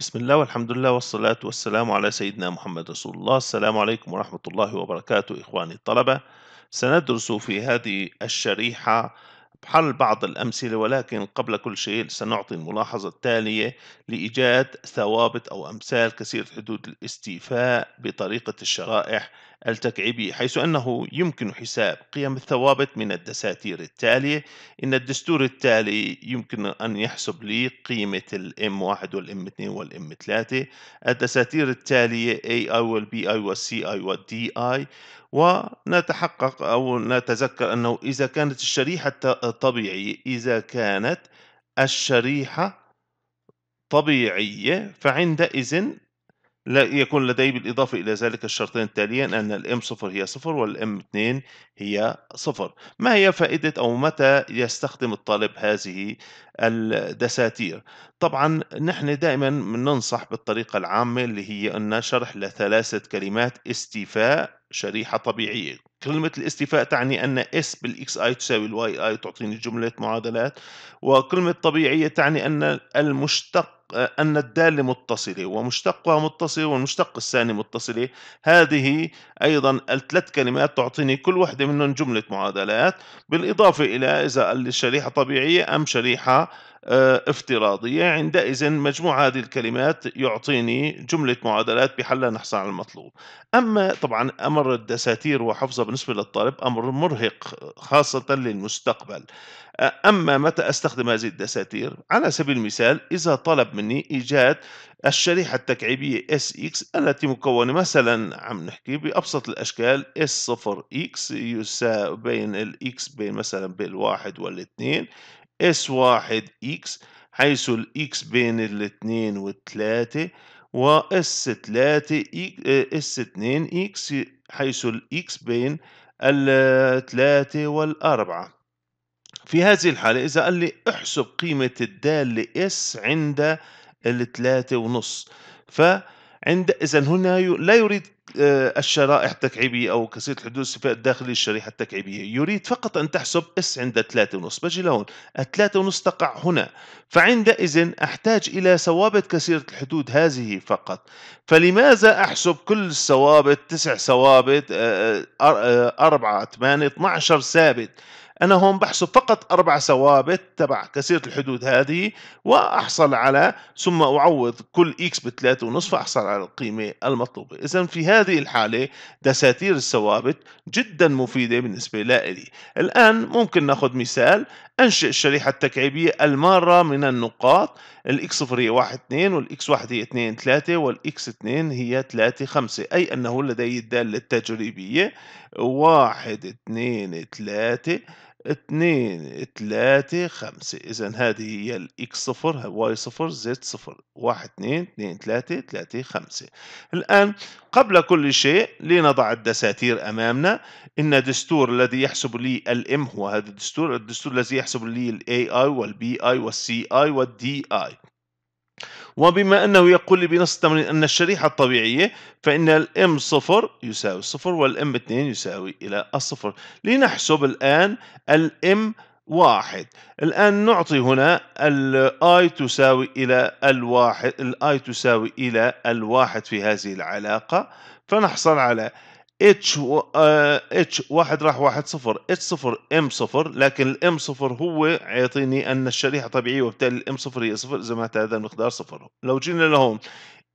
بسم الله والحمد لله والصلاة والسلام على سيدنا محمد رسول الله السلام عليكم ورحمة الله وبركاته إخواني الطلبة سندرس في هذه الشريحة حل بعض الأمثلة ولكن قبل كل شيء سنعطي الملاحظة التالية لإيجاد ثوابت أو أمثال كثيرة حدود الاستيفاء بطريقة الشرائح التكعيبي حيث أنه يمكن حساب قيم الثوابت من الدساتير التالية إن الدستور التالي يمكن أن يحسب لي قيمة الـ M1 والـ M2 والـ M3 الدساتير التالية AI والـ BI والـ CI والـ DI ونتحقق أو نتذكر أنه إذا كانت الشريحة الطبيعية إذا كانت الشريحة طبيعية فعندئذ لا يكون لدي بالإضافة إلى ذلك الشرطين التاليين أن الام صفر هي صفر والام اثنين هي صفر ما هي فائدة أو متى يستخدم الطالب هذه الدساتير طبعا نحن دائما ننصح بالطريقة العامة اللي هي أن شرح لثلاثة كلمات استيفاء شريحة طبيعية كلمة الاستيفاء تعني أن S بالإكس آي تساوي الواي آي تعطيني جملة معادلات وكلمة طبيعية تعني أن المشتق أن الدال متصلة ومشتقها متصلة والمشتق الثاني متصلة هذه أيضا الثلاث كلمات تعطيني كل وحدة منهم جملة معادلات بالإضافة إلى إذا الشريحة طبيعية أم شريحة آه، افتراضية عندئذ مجموع هذه الكلمات يعطيني جملة معادلات بحلها نحصل على المطلوب أما طبعا أمر الدساتير وحفظها بالنسبة للطالب أمر مرهق خاصة للمستقبل آه، أما متى أستخدم هذه الدساتير على سبيل المثال إذا طلب مني إيجاد الشريحة التكعيبية SX التي مكونة مثلا عم نحكي بأبسط الأشكال S0X يساوي بين ال X بين مثلا بالواحد والاثنين اس واحد اكس حيث الاكس بين الاتنين والثلاثة و اس تلاتة اس آه، اتنين اكس حيث الاكس بين الثلاثة والاربعة في هذه الحالة إذا قال لي احسب قيمة الدالة اس عند الثلاثة ونص ف عند إذا هنا لا يريد آه، الشرائح التكعيبية أو كثيرة الحدود الصفاء الداخلي للشريحة التكعيبية يريد فقط أن تحسب اس عند 3.5 بجي لهون 3.5 تقع هنا فعندئذ أحتاج إلى ثوابت كثيرة الحدود هذه فقط فلماذا أحسب كل الثوابت تسع ثوابت 4 8 12 ثابت أنا هون بحسب فقط أربع ثوابت تبع كسيرة الحدود هذه وأحصل على ثم أعوض كل إكس بثلاثة ونصف فأحصل على القيمة المطلوبة إذا في هذه الحالة دساتير الثوابت جدا مفيدة بالنسبة لإلي الآن ممكن ناخذ مثال أنشئ الشريحة التكعيبية المارة من النقاط الإكس صفر هي واحد اثنين والإكس واحد هي اثنين ثلاثة والإكس اثنين هي ثلاثة خمسة أي أنه لدي الدالة التجريبية واحد اثنين ثلاثة اثنين ثلاثة خمسة إذا هذه هي الإكس صفر واي صفر زد صفر واحد اثنين اثنين ثلاثة ثلاثة خمسة الآن قبل كل شيء لنضع الدساتير أمامنا إن دستور الذي يحسب لي الإم هو هذا الدستور الدستور الذي يحسب لي الAI والBI والCI والDI وبما أنه يقول لي بنص التمرين أن الشريحة الطبيعية فإن الام صفر يساوي صفر والام اثنين يساوي إلى الصفر لنحسب الآن الام واحد الآن نعطي هنا الاي تساوي إلى الواحد الاي تساوي إلى الواحد في هذه العلاقة فنحصل على اتش اتش 1 راح 1 0 اتش 0 ام 0 لكن الام 0 هو يعطيني ان الشريحه طبيعيه وبالتالي الام 0 هي صفر اذا معناتها هذا المقدار صفر لو جينا لهون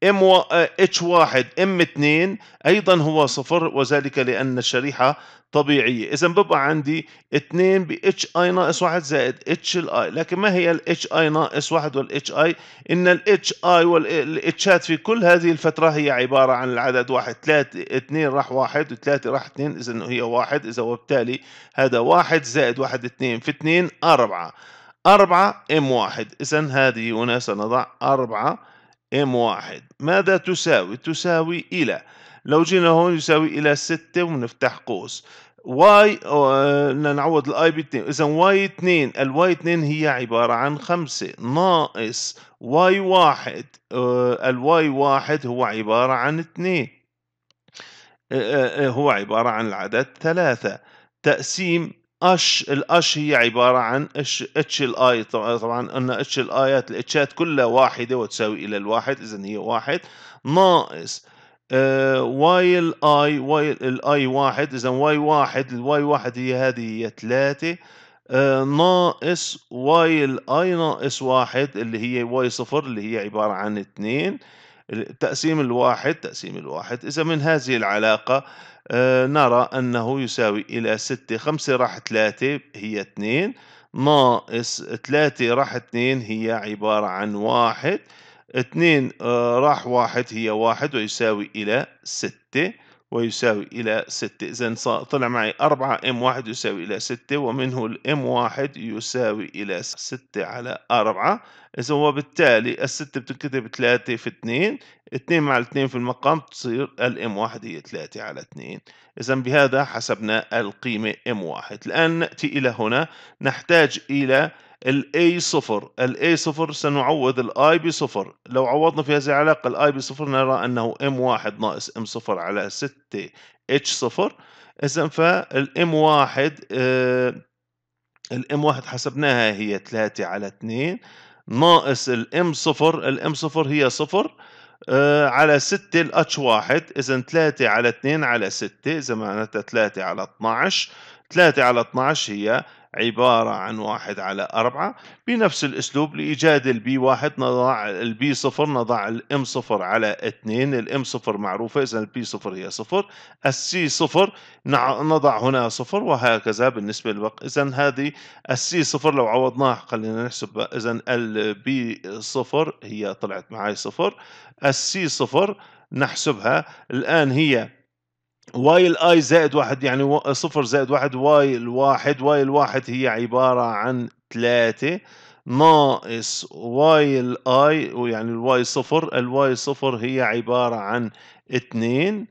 ام اتش eh, واحد ام 2 ايضا هو صفر وذلك لان الشريحه طبيعيه اذا ببقى عندي 2 ب اتش اي ناقص 1 زائد اتش الاي لكن ما هي الاتش اي ناقص 1 والاتش اي ان الاتش اي والاتشات في كل هذه الفتره هي عباره عن العدد 1 3 2 راح 1 و3 راح 2 اذا هي 1 اذا وبالتالي هذا 1 زائد 1 2 في 2 4 4 ام 1 اذا هذه هنا سنضع 4 ام واحد ماذا تساوي تساوي الى لو جينا هون يساوي الى ستة ونفتح قوس واي بدنا آه، نعوض الاي 2 اذا واي 2 الواي 2 هي عباره عن 5 ناقص واي 1 الواي 1 هو عباره عن 2 آه، آه، هو عباره عن العدد 3 تقسيم اش الاش هي عباره عن اش اتش الاي طبعا قلنا اتش الايات الاتشات كلها واحده وتساوي الى الواحد اذا هي واحد ناقص آه، واي الاي واي الاي واحد اذا واي واحد الواي واحد هي هذه هي ثلاثه آه، ناقص واي الاي ناقص واحد اللي هي واي صفر اللي هي عبارة عن اثنين تقسيم الواحد تقسيم الواحد إذا من هذه العلاقة آه، نرى أنه يساوي إلى 6 5 راح 3 هي 2 ناقص 3 راح 2 هي عبارة عن 1 2 آه، راح 1 هي 1 ويساوي إلى 6 ويساوي إلى ستة إذا طلع معي أربعة إم واحد يساوي إلى ستة ومنه الإم واحد يساوي إلى ستة على أربعة إذا وبالتالي الستة بتنكتب ثلاثة في اثنين اثنين مع الاثنين في المقام تصير الإم واحد هي ثلاثة على اثنين إذا بهذا حسبنا القيمة إم واحد الآن نأتي إلى هنا نحتاج إلى الاي صفر الاي صفر سنعوض الاي بصفر لو عوضنا في هذه العلاقة الاي بصفر نرى انه ام واحد ناقص ام صفر على ستة اتش صفر اذا فالام واحد الام واحد حسبناها هي 3 على 2 ناقص الام صفر الام صفر هي صفر آه على 6 الاتش واحد اذا 3 على 2 على 6 اذا معناتها 3 على 12 3 على 12 هي عبارة عن واحد على أربعة بنفس الأسلوب لإيجاد البي واحد نضع البي صفر نضع الام صفر على اثنين الام صفر معروفة إذا البي صفر هي صفر السي صفر نضع هنا صفر وهكذا بالنسبة للوقت إذا هذه السي صفر لو عوضناها خلينا نحسب إذا البي صفر هي طلعت معي صفر السي صفر نحسبها الآن هي واي الاي زائد واحد يعني صفر زائد واحد واي الواحد واي الواحد هي عبارة عن ثلاثة ناقص واي الاي يعني الواي صفر الواي صفر هي عبارة عن اثنين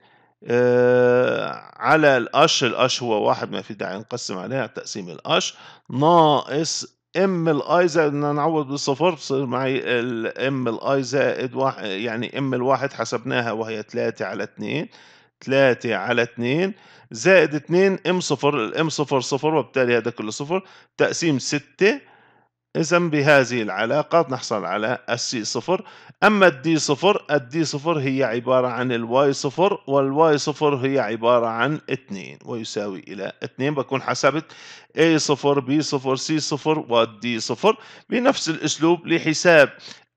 آه، على الاش الاش هو واحد ما في داعي نقسم عليها تقسيم الاش ناقص ام الاي زائد بدنا نعوض بالصفر بصير معي الام الاي زائد واحد يعني ام الواحد حسبناها وهي ثلاثة على اثنين 3 على 2 زائد 2 ام صفر الام صفر صفر وبالتالي هذا كله صفر تقسيم 6 إذا بهذه العلاقه نحصل على السي صفر أما الدي صفر الدي صفر هي عبارة عن الواي صفر والواي صفر هي عبارة عن 2 ويساوي إلى 2 بكون حسبت A صفر B صفر سي صفر والدي صفر بنفس الأسلوب لحساب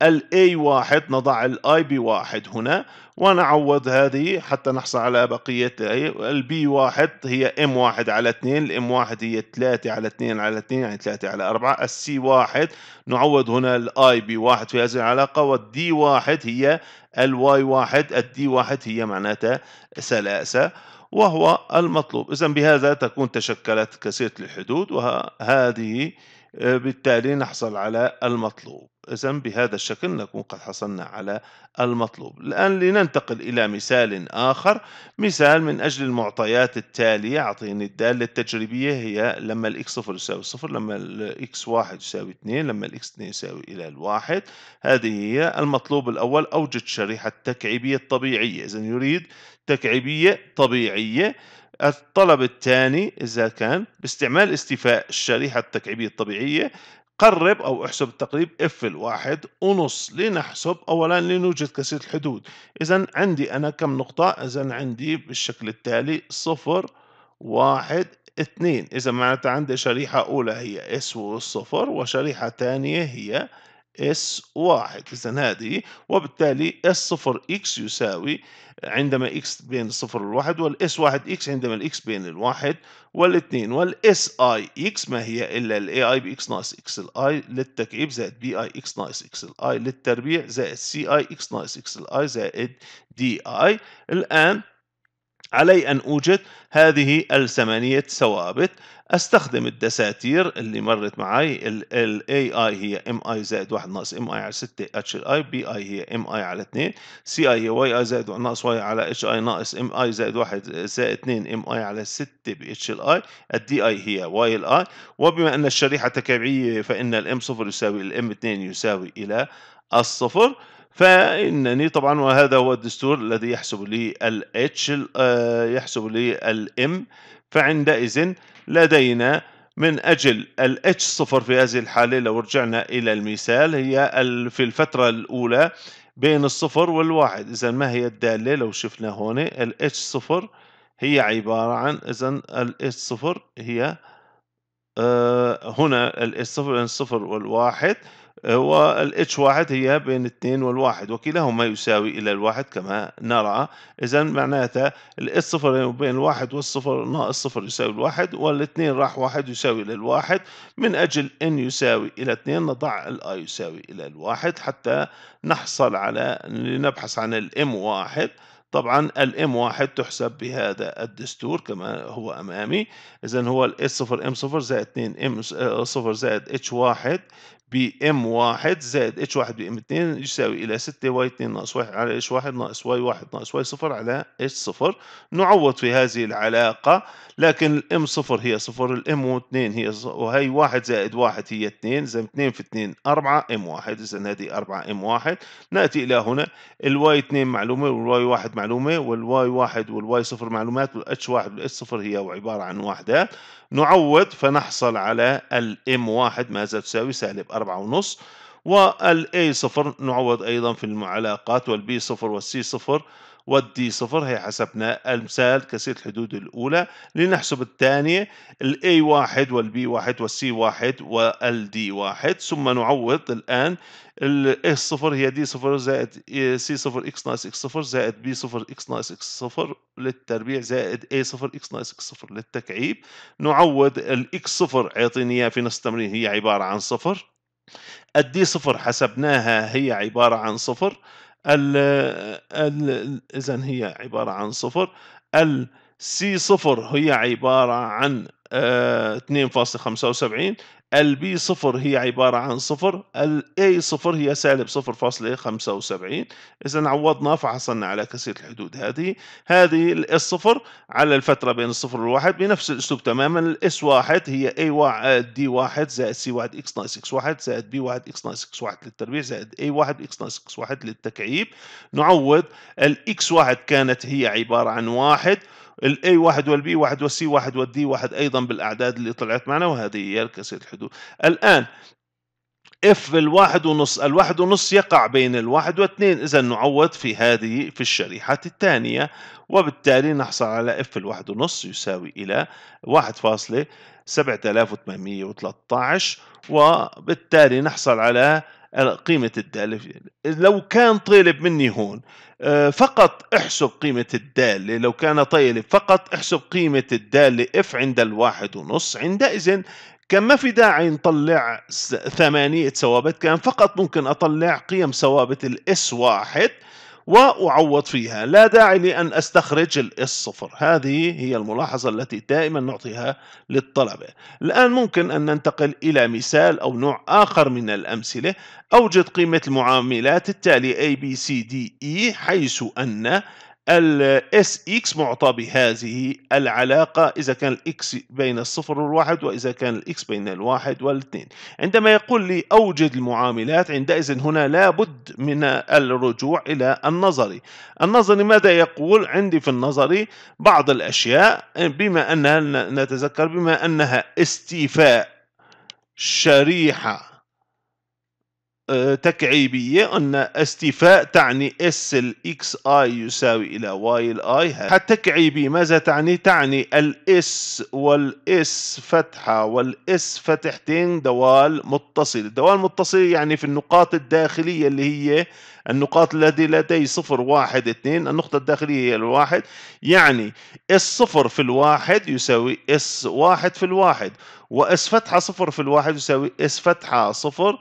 الاي واحد نضع الاي بي واحد هنا ونعوض هذه حتى نحصل على بقية البي واحد هي ام واحد على اثنين الام واحد هي ثلاثة على اثنين على اثنين يعني ثلاثة على اربعة السي واحد نعوض هنا الاي بي واحد في هذه العلاقة والدي واحد هي الواي واحد الدي واحد هي معناتها ثلاثة وهو المطلوب إذا بهذا تكون تشكلت كسيرة الحدود وهذه آه، بالتالي نحصل على المطلوب إذا بهذا الشكل نكون قد حصلنا على المطلوب الآن لننتقل إلى مثال آخر مثال من أجل المعطيات التالية أعطيني الدالة التجريبية هي لما الإكس صفر يساوي صفر لما الإكس واحد يساوي اثنين لما الإكس اثنين يساوي إلى الواحد هذه هي المطلوب الأول أوجد شريحة تكعيبية طبيعية إذا يريد تكعيبية طبيعية الطلب الثاني إذا كان باستعمال استيفاء الشريحة التكعيبية الطبيعية قرب أو احسب التقريب اف الواحد ونص لنحسب أولا لنوجد كسر الحدود إذا عندي أنا كم نقطة إذا عندي بالشكل التالي صفر واحد اثنين إذا معناتها عندي شريحة أولى هي اس والصفر وشريحة ثانية هي اس واحد إذا هذه وبالتالي اس صفر اكس يساوي عندما اكس بين الصفر والواحد والاس واحد اكس عندما الاكس بين الواحد والاثنين والاس اي اكس ما هي الا الاي اي باكس ناقص اكس الاي للتكعيب زائد بي اي اكس ناقص اكس الاي للتربيع زائد سي اي اكس ناقص اكس الاي زائد دي اي الان علي أن أوجد هذه الثمانية ثوابت أستخدم الدساتير اللي مرت معي ال, ال AI هي MI زائد 1 ناقص MI على 6 HLI BI هي MI على 2 CI هي YI زائد 1 ناقص Y على HI ناقص MI زائد 1 زائد 2 MI على 6 ب HLI الدي اي هي YLI وبما أن الشريحة تكعيبية فإن الM0 يساوي الM2 يساوي إلى الصفر فانني طبعا وهذا هو الدستور الذي يحسب لي الاتش آه، يحسب لي الام فعندئذ لدينا من أجل ال h في هذه الحالة لو رجعنا إلى المثال هي في الفترة الأولى بين الصفر والواحد إذا ما هي الدالة لو شفنا هون ال h هي عبارة عن إذا ال h هي آه، هنا ال h بين الصفر والواحد والاتش واحد هي بين الاثنين والواحد وكلاهما يساوي إلى الواحد كما نرى إذا معناتها معناته 0 بين الواحد والصفر ناقص صفر يساوي الواحد والاثنين راح واحد يساوي إلى الواحد من أجل n يساوي إلى اثنين نضع ال i يساوي إلى الواحد حتى نحصل على لنبحث عن الام واحد طبعا الام واحد تحسب بهذا الدستور كما هو امامي اذا هو الاس صفر ام صفر زائد 2 ام آه، صفر زائد اتش واحد ام واحد زائد اتش واحد ام اثنين يساوي الى ستة واي اثنين ناقص واحد على اتش واحد ناقص واي واحد ناقص واي صفر على اتش صفر نعوض في هذه العلاقة لكن الام صفر هي صفر الام واثنين هي وهي واحد زائد واحد هي اثنين زائد اثنين في اثنين اربعة ام واحد اذا هذه اربعة ام واحد ناتي الى هنا الواي اثنين معلومة والواي واحد معلومة والواي واحد والواي صفر معلومات والاتش واحد والاتش صفر هي عبارة عن وحدات نعوض فنحصل على الام واحد ماذا تساوي سالب أربعة ونص والA صفر نعوض أيضا في العلاقات والB صفر والC صفر والدي صفر هي حسبنا المثال كسيرة الحدود الأولى لنحسب الثانية الA واحد والبي واحد والسي واحد والدي واحد ثم نعوض الآن الاس صفر هي دي صفر زائد سي صفر اكس ناقص اكس صفر زائد بي صفر اكس ناقص اكس صفر للتربيع زائد اي صفر اكس ناقص اكس صفر للتكعيب نعوض الاكس صفر اعطيني اياه في نص التمرين هي عبارة عن صفر الدي صفر حسبناها هي عبارة عن صفر ال ال إذا هي عبارة عن صفر ال سي صفر هي عبارة عن 2.75 آه، البي صفر هي عبارة عن صفر الاي صفر هي سالب صفر فاصلة خمسة وسبعين إذا عوضنا فحصلنا على كثير الحدود هذه هذه الاس صفر على الفترة بين الصفر والواحد بنفس الأسلوب تماما الاس واحد هي اي واحد دي واحد زائد سي واحد اكس ناقص اكس واحد زائد بي واحد اكس ناقص اكس واحد للتربيع زائد اي واحد اكس ناقص اكس واحد للتكعيب نعوض الاكس واحد كانت هي عبارة عن واحد الاي واحد والبي واحد والسي واحد والدي واحد ايضا بالاعداد اللي طلعت معنا وهذه هي الكسر الحدود الان اف الواحد ونص الواحد ونص يقع بين الواحد واثنين اذا نعوض في هذه في الشريحة الثانية وبالتالي نحصل على اف الواحد ونص يساوي الى واحد فاصلة سبعة آلاف وثمانمية وثلاثة عشر وبالتالي نحصل على قيمة الدالة لو كان طالب مني هون آه، فقط احسب قيمة الدالة لو كان طالب فقط احسب قيمة الدالة اف عند الواحد ونص عندئذ كان ما في داعي نطلع ثمانية ثوابت كان فقط ممكن أطلع قيم ثوابت الاس واحد وأعوض فيها لا داعي لأن أستخرج الصفر هذه هي الملاحظة التي دائما نعطيها للطلبة الآن ممكن أن ننتقل إلى مثال أو نوع آخر من الأمثلة أوجد قيمة المعاملات التالية A, B, C, D, E حيث أن الاس اكس معطى بهذه العلاقة إذا كان الاكس بين الصفر والواحد وإذا كان الاكس بين الواحد والاثنين عندما يقول لي أوجد المعاملات عندئذ هنا لابد من الرجوع إلى النظري النظري ماذا يقول عندي في النظري بعض الأشياء بما أنها نتذكر بما أنها استيفاء شريحة تكعيبية أن استيفاء تعني S الإكس آي يساوي إلى Y الآي التكعيبي ماذا تعني؟ تعني الإس والإس فتحة والإس فتحتين دوال متصل دوال متصل يعني في النقاط الداخلية اللي هي النقاط التي لدي صفر واحد اثنين النقطة الداخلية هي الواحد يعني اس صفر في الواحد يساوي اس واحد في الواحد واس فتحة صفر في الواحد يساوي اس فتحة صفر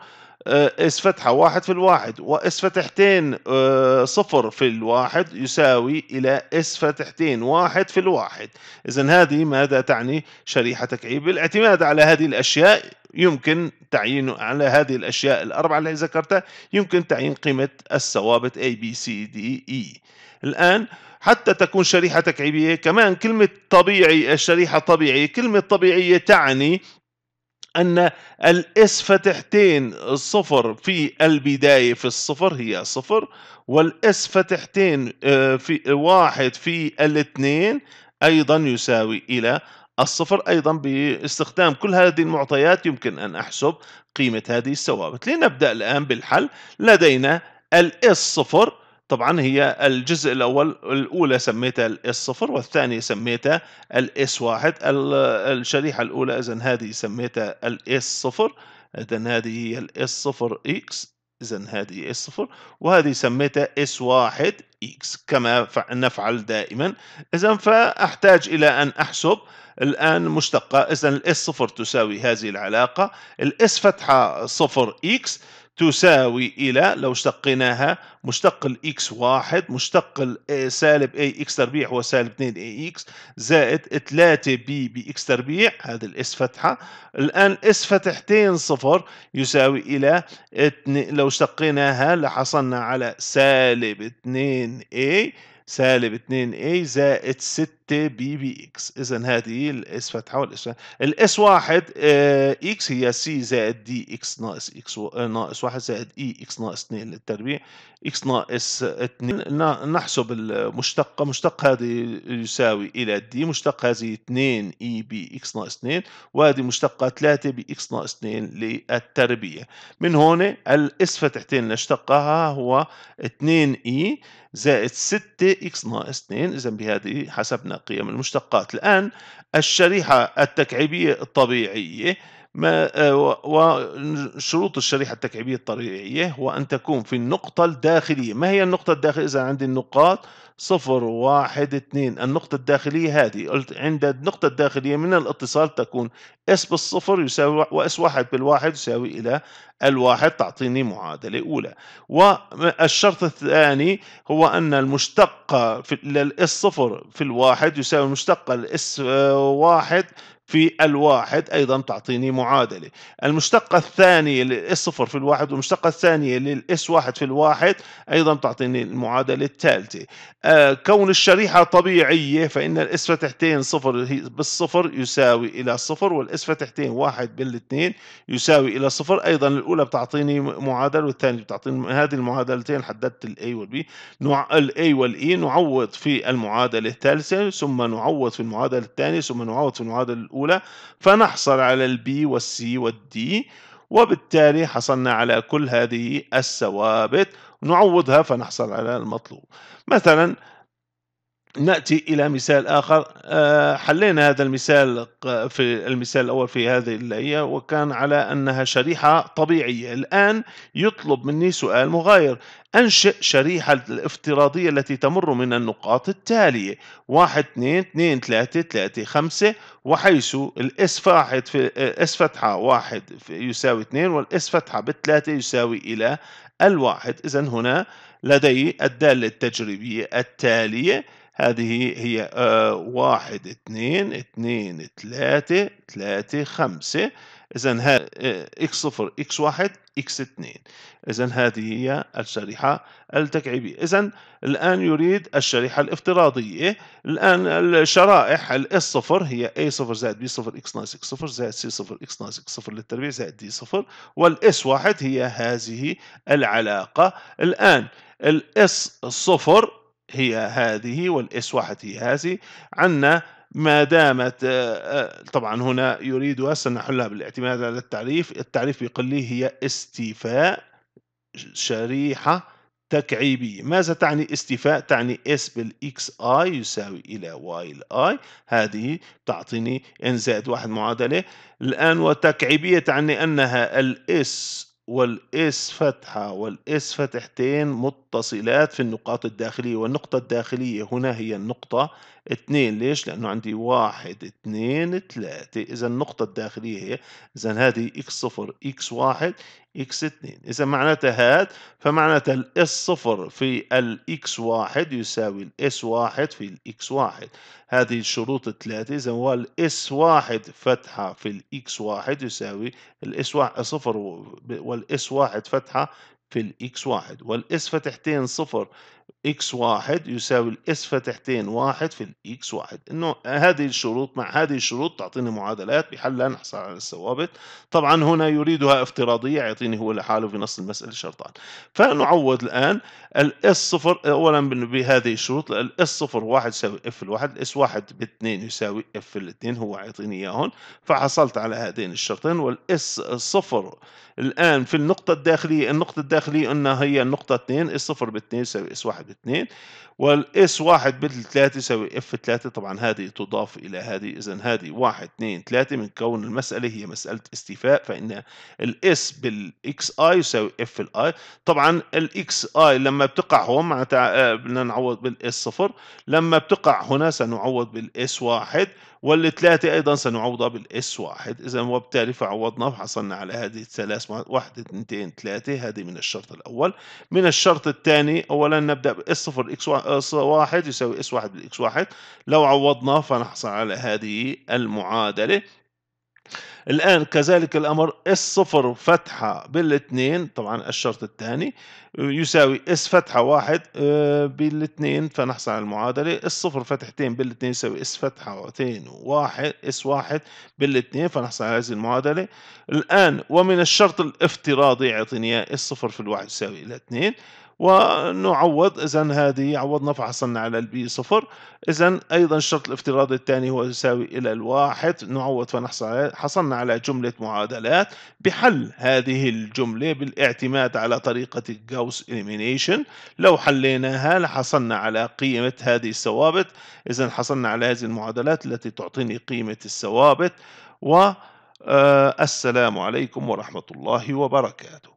آه، اس فتحة واحد في الواحد واس فتحتين آه، صفر في الواحد يساوي إلى اس فتحتين واحد في الواحد إذا هذه ماذا تعني شريحة تكعيب بالاعتماد على هذه الأشياء يمكن تعيين على هذه الأشياء الأربعة اللي ذكرتها يمكن تعيين قيمة الثوابت A B C D E الآن حتى تكون شريحة تكعيبية كمان كلمة طبيعي الشريحة طبيعيه كلمة طبيعية تعني أن الإس فتحتين الصفر في البداية في الصفر هي صفر والإس فتحتين آه، في واحد في الاثنين أيضا يساوي إلى الصفر أيضا باستخدام كل هذه المعطيات يمكن أن أحسب قيمة هذه الثوابت لنبدأ الآن بالحل لدينا الإس صفر طبعا هي الجزء الاول الاولى سميتها الاس صفر والثانيه سميتها الاس واحد الشريحه الاولى اذا هذه سميتها الاس صفر اذا هذه هي الاس صفر اكس اذا هذه اس صفر وهذه سميتها اس واحد اكس كما نفعل دائما اذا فاحتاج الى ان احسب الآن مشتقة إذا الاس صفر تساوي هذه العلاقة الاس فتحة صفر اكس تساوي إلى لو اشتقيناها مشتق الاكس x واحد مشتق سالب a x تربيع هو سالب 2 a x زائد 3 b ب x تربيع هذا الاس فتحة الآن اس فتحتين صفر يساوي إلى لو اشتقيناها لحصلنا على سالب 2 a سالب 2 a زائد 6 تي بي بي اكس اذا هذه الاس فتحه والاس الاس واحد آه، اكس هي سي زائد دي اكس ناقص اكس آه، ناقص واحد زائد اي اكس ناقص اثنين للتربيع اكس ناقص اثنين نحسب المشتقه مشتق هذه يساوي الى دي مشتق هذه 2 اي بي اكس ناقص اثنين وهذه مشتقه 3 بي اكس ناقص اثنين للتربيع من هون الاس فتحتين اللي اشتقها هو 2 اي e زائد 6 اكس ناقص 2 اذا بهذه حسبنا قيم المشتقات الآن الشريحة التكعيبية الطبيعية ما آه، وشروط الشريحة التكعيبية الطبيعية هو أن تكون في النقطة الداخلية ما هي النقطة الداخلية إذا عندي النقاط صفر واحد اثنين النقطة الداخلية هذه قلت عند النقطة الداخلية من الاتصال تكون اس بالصفر يساوي واس واحد بالواحد يساوي إلى الواحد تعطيني معادلة أولى والشرط الثاني هو أن المشتقة للاس صفر في الواحد يساوي المشتقة الاس واحد في الواحد أيضا تعطيني معادلة المشتقة الثانية للإس صفر في الواحد والمشتقة الثانية للإس واحد في الواحد أيضا تعطيني المعادلة الثالثة آه كون الشريحة طبيعية فإن الإس فتحتين صفر بالصفر يساوي إلى صفر والإس فتحتين واحد بالاثنين يساوي إلى صفر أيضا الأولى بتعطيني معادلة والثانية بتعطيني هذه المعادلتين حددت الأي والبي نوع الأي والإي e نعوض في المعادلة الثالثة ثم نعوض في المعادلة الثانية ثم نعوض في المعادلة الأولى الأولى فنحصل على البي والسي والدي وبالتالي حصلنا على كل هذه الثوابت نعوضها فنحصل على المطلوب مثلا ناتي الى مثال اخر آه، حلينا هذا المثال في المثال الاول في هذه الليله وكان على انها شريحه طبيعيه الان يطلب مني سؤال مغاير انشئ شريحه الافتراضيه التي تمر من النقاط التاليه 1 2 2 3 3 5 وحيث الاس آه، واحد في اس فتحه 1 يساوي 2 والاس فتحه بالثلاثه يساوي الى الواحد اذا هنا لدي الداله التجريبيه التاليه هذه هي آه، واحد اثنين اثنين ثلاثة ثلاثة خمسة إذا ها آه، إكس صفر إكس واحد إكس اثنين إذا هذه هي الشريحة التكعيبية إذا الآن يريد الشريحة الافتراضية الآن الشرائح الإس صفر هي A صفر زائد B صفر X ناقص X صفر زائد C صفر X ناقص X صفر للتربيع زائد D صفر والإس واحد هي هذه العلاقة الآن الإس صفر هي هذه والاس واحد هي هذه عنا ما دامت آه، آه، طبعا هنا يريد هسه نحلها بالاعتماد على التعريف التعريف يقول لي هي استيفاء شريحة تكعيبية ماذا تعني استيفاء تعني اس بالاكس اي يساوي الى واي الاي هذه تعطيني ان زائد واحد معادلة الآن وتكعيبية تعني أنها الاس والاس فتحة والاس فتحتين مت المتصلات في النقاط الداخلية والنقطة الداخلية هنا هي النقطة اثنين ليش؟ لأنه عندي واحد اثنين ثلاثة إذا النقطة الداخلية هي إذا هذه x صفر x واحد x اثنين إذا معناتها هاد فمعناتها ال صفر في ال x واحد يساوي ال s واحد في ال x واحد هذه الشروط الثلاثة إذا هو ال s واحد فتحة في ال x واحد يساوي ال s واحد صفر وال s واحد فتحة في الاكس واحد والاس فتحتين صفر اكس واحد يساوي الاس فتحتين واحد في الاكس واحد انه هذه الشروط مع هذه الشروط تعطيني معادلات بحل لا نحصل على الثوابت طبعا هنا يريدها افتراضيه يعطيني هو لحاله في نص المساله شرطان فنعوض الان الاس صفر اولا بهذه الشروط الاس صفر واحد يساوي اف الواحد الاس واحد باثنين يساوي اف الاثنين هو يعطيني اياهم فحصلت على هذين الشرطين والاس صفر الان في النقطه الداخليه النقطه الداخلية داخلي قلنا هي النقطة 2 الصفر ب 2 يساوي اس 1 ب 2 والاس واحد بدل 3 يساوي اف 3 طبعا هذه تضاف الى هذه اذا هذه 1 2 3 من كون المساله هي مساله استيفاء فان الاس بالاكس اي يساوي اف الاي طبعا الاكس اي لما بتقع هون معناتها بدنا نعوض بالاس صفر لما بتقع هنا سنعوض بالاس واحد والثلاثة أيضا سنعوضها بالإس واحد إذا وبالتالي فعوضنا وحصلنا على هذه الثلاث واحد اثنتين ثلاثة هذه من الشرط الأول من الشرط الثاني أولا نبدأ بالاس صفر إكس واحد يساوي اس واحد بالاكس واحد لو عوضناه فنحصل على هذه المعادلة الآن كذلك الأمر اس صفر فتحة بالاثنين طبعا الشرط الثاني يساوي اس فتحة واحد آه، بالاثنين فنحصل على المعادلة اس صفر فتحتين بالاثنين يساوي اس فتحتين واحد اس واحد بالاثنين فنحصل على هذه المعادلة الآن ومن الشرط الافتراضي يعطيني اس صفر في الواحد يساوي إلى اثنين ونعوض إذا هذه عوضنا فحصلنا على البي صفر إذا أيضا الشرط الافتراضي الثاني هو يساوي إلى الواحد نعوض فنحصل حصلنا على جملة معادلات بحل هذه الجملة بالاعتماد على طريقة جاوس إليمينيشن لو حليناها لحصلنا على قيمة هذه الثوابت إذا حصلنا على هذه المعادلات التي تعطيني قيمة الثوابت والسلام آه، عليكم ورحمة الله وبركاته